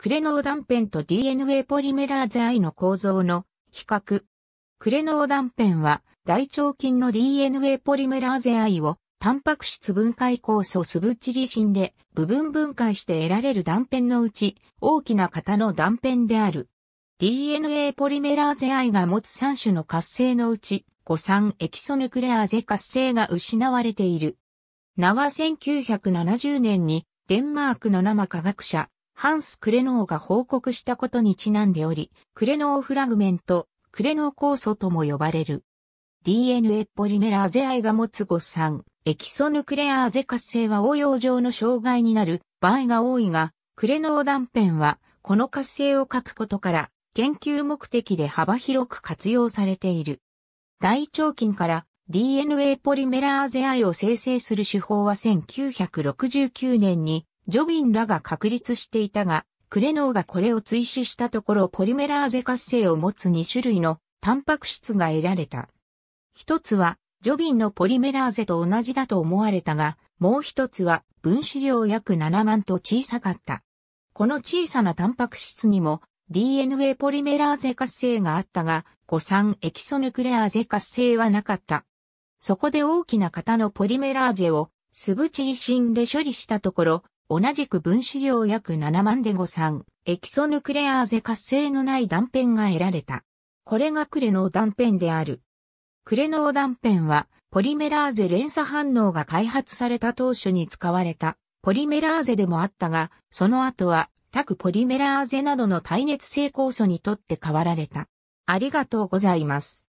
クレノー断片と DNA ポリメラーゼ I の構造の比較。クレノー断片は大腸菌の DNA ポリメラーゼ I をタンパク質分解酵素スブチリシンで部分分解して得られる断片のうち大きな型の断片である。DNA ポリメラーゼ I が持つ3種の活性のうち五酸エキソヌクレアーゼ活性が失われている。名は1970年にデンマークの生科学者ハンス・クレノーが報告したことにちなんでおり、クレノーフラグメント、クレノー酵素とも呼ばれる。DNA ポリメラーゼ愛が持つ誤算、エキソヌクレアーゼ活性は応用上の障害になる場合が多いが、クレノー断片は、この活性を書くことから、研究目的で幅広く活用されている。大腸菌から DNA ポリメラーゼ愛を生成する手法は1969年にジョビンらが確立していたが、クレノーがこれを追試したところポリメラーゼ活性を持つ2種類のタンパク質が得られた。一つは、ジョビンのポリメラーゼと同じだと思われたが、もう一つは分子量約7万と小さかった。この小さなタンパク質にも DNA ポリメラーゼ活性があったが、誤酸エキソヌクレアーゼ活性はなかった。そこで大きな型のポリメラーゼを、スブチリシンで処理したところ、同じく分子量約7万で誤酸、エキソヌクレアーゼ活性のない断片が得られた。これがクレノー断片である。クレノー断片は、ポリメラーゼ連鎖反応が開発された当初に使われた、ポリメラーゼでもあったが、その後は、各ポリメラーゼなどの耐熱性酵素にとって変わられた。ありがとうございます。